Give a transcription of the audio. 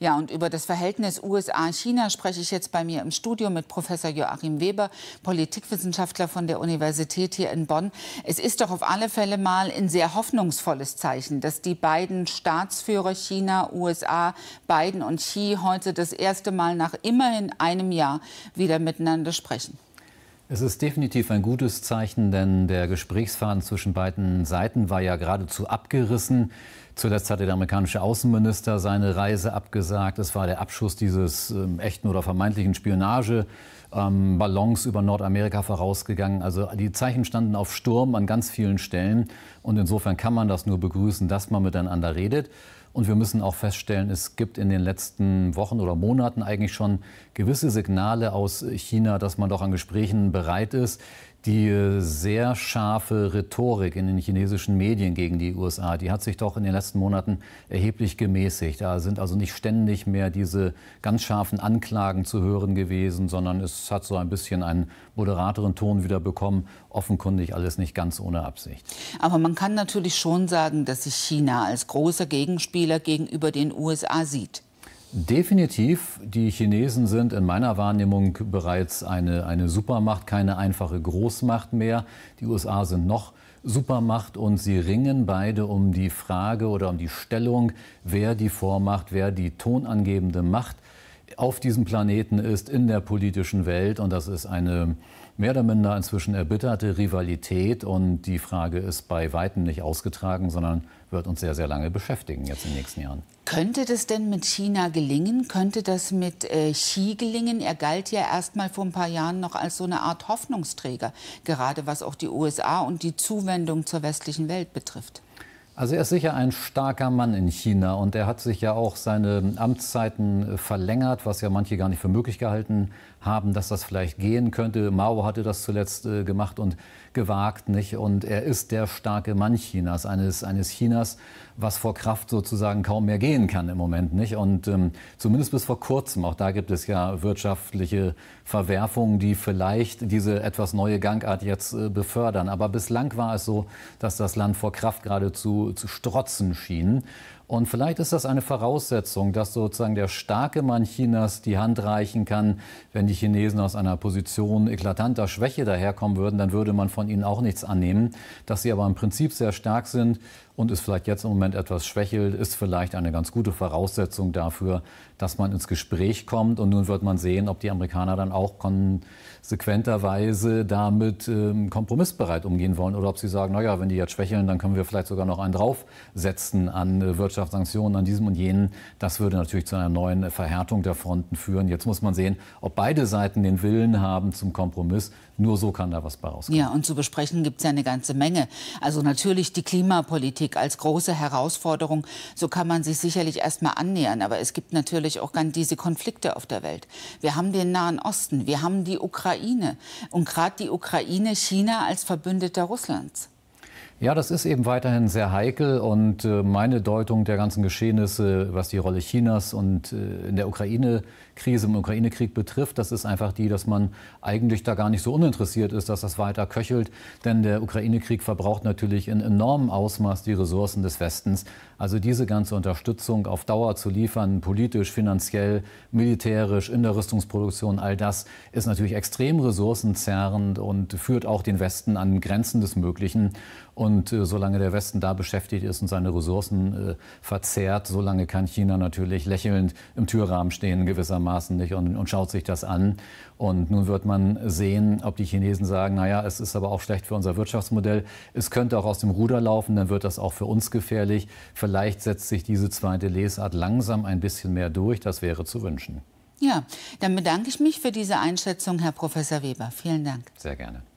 Ja, und über das Verhältnis USA-China spreche ich jetzt bei mir im Studio mit Professor Joachim Weber, Politikwissenschaftler von der Universität hier in Bonn. Es ist doch auf alle Fälle mal ein sehr hoffnungsvolles Zeichen, dass die beiden Staatsführer China, USA, Biden und Xi heute das erste Mal nach immerhin einem Jahr wieder miteinander sprechen. Es ist definitiv ein gutes Zeichen, denn der Gesprächsfaden zwischen beiden Seiten war ja geradezu abgerissen. Zuletzt hatte der amerikanische Außenminister seine Reise abgesagt. Es war der Abschuss dieses ähm, echten oder vermeintlichen Spionageballons ähm, über Nordamerika vorausgegangen. Also die Zeichen standen auf Sturm an ganz vielen Stellen. Und insofern kann man das nur begrüßen, dass man miteinander redet. Und wir müssen auch feststellen, es gibt in den letzten Wochen oder Monaten eigentlich schon gewisse Signale aus China, dass man doch an Gesprächen bereit ist. Die äh, sehr scharfe Rhetorik in den chinesischen Medien gegen die USA, die hat sich doch in den letzten Monaten erheblich gemäßigt. Da sind also nicht ständig mehr diese ganz scharfen Anklagen zu hören gewesen, sondern es hat so ein bisschen einen moderateren Ton wieder bekommen. Offenkundig alles nicht ganz ohne Absicht. Aber man kann natürlich schon sagen, dass sich China als großer Gegenspieler gegenüber den USA sieht. Definitiv. Die Chinesen sind in meiner Wahrnehmung bereits eine, eine Supermacht, keine einfache Großmacht mehr. Die USA sind noch Supermacht und sie ringen beide um die Frage oder um die Stellung, wer die Vormacht, wer die tonangebende Macht auf diesem Planeten ist, in der politischen Welt. Und das ist eine mehr oder minder inzwischen erbitterte Rivalität. Und die Frage ist bei weitem nicht ausgetragen, sondern wird uns sehr, sehr lange beschäftigen jetzt in den nächsten Jahren. Könnte das denn mit China gelingen? Könnte das mit äh, Xi gelingen? Er galt ja erst mal vor ein paar Jahren noch als so eine Art Hoffnungsträger, gerade was auch die USA und die Zuwendung zur westlichen Welt betrifft. Also er ist sicher ein starker Mann in China und er hat sich ja auch seine Amtszeiten äh, verlängert, was ja manche gar nicht für möglich gehalten haben, dass das vielleicht gehen könnte. Mao hatte das zuletzt äh, gemacht und gewagt, nicht? Und er ist der starke Mann Chinas, eines, eines Chinas, was vor Kraft sozusagen kaum mehr gehen kann im Moment. Nicht? Und ähm, zumindest bis vor kurzem, auch da gibt es ja wirtschaftliche Verwerfungen, die vielleicht diese etwas neue Gangart jetzt äh, befördern. Aber bislang war es so, dass das Land vor Kraft geradezu zu strotzen schien. Und vielleicht ist das eine Voraussetzung, dass sozusagen der starke Mann Chinas die Hand reichen kann. Wenn die Chinesen aus einer Position eklatanter Schwäche daherkommen würden, dann würde man von ihnen auch nichts annehmen. Dass sie aber im Prinzip sehr stark sind und es vielleicht jetzt im Moment etwas schwächelt, ist vielleicht eine ganz gute Voraussetzung dafür, dass man ins Gespräch kommt. Und nun wird man sehen, ob die Amerikaner dann auch konsequenterweise damit ähm, kompromissbereit umgehen wollen oder ob sie sagen, naja, wenn die jetzt schwächeln, dann können wir vielleicht sogar noch einen draufsetzen an äh, Wirtschaft. Wirtschaft, Sanktionen an diesem und jenen, das würde natürlich zu einer neuen Verhärtung der Fronten führen. Jetzt muss man sehen, ob beide Seiten den Willen haben zum Kompromiss. Nur so kann da was bei rauskommen. Ja, und zu besprechen gibt es ja eine ganze Menge. Also natürlich die Klimapolitik als große Herausforderung. So kann man sich sicherlich erst annähern. Aber es gibt natürlich auch ganz diese Konflikte auf der Welt. Wir haben den Nahen Osten, wir haben die Ukraine und gerade die Ukraine, China als Verbündeter Russlands. Ja, das ist eben weiterhin sehr heikel und äh, meine Deutung der ganzen Geschehnisse, was die Rolle Chinas und äh, in der Ukraine-Krise, im Ukraine-Krieg betrifft, das ist einfach die, dass man eigentlich da gar nicht so uninteressiert ist, dass das weiter köchelt, denn der Ukraine-Krieg verbraucht natürlich in enormem Ausmaß die Ressourcen des Westens. Also diese ganze Unterstützung auf Dauer zu liefern, politisch, finanziell, militärisch, in der Rüstungsproduktion, all das ist natürlich extrem ressourcenzerrend und führt auch den Westen an Grenzen des Möglichen. Und äh, solange der Westen da beschäftigt ist und seine Ressourcen äh, verzehrt, solange kann China natürlich lächelnd im Türrahmen stehen gewissermaßen nicht und, und schaut sich das an. Und nun wird man sehen, ob die Chinesen sagen, naja, es ist aber auch schlecht für unser Wirtschaftsmodell. Es könnte auch aus dem Ruder laufen, dann wird das auch für uns gefährlich. Vielleicht setzt sich diese zweite Lesart langsam ein bisschen mehr durch. Das wäre zu wünschen. Ja, dann bedanke ich mich für diese Einschätzung, Herr Professor Weber. Vielen Dank. Sehr gerne.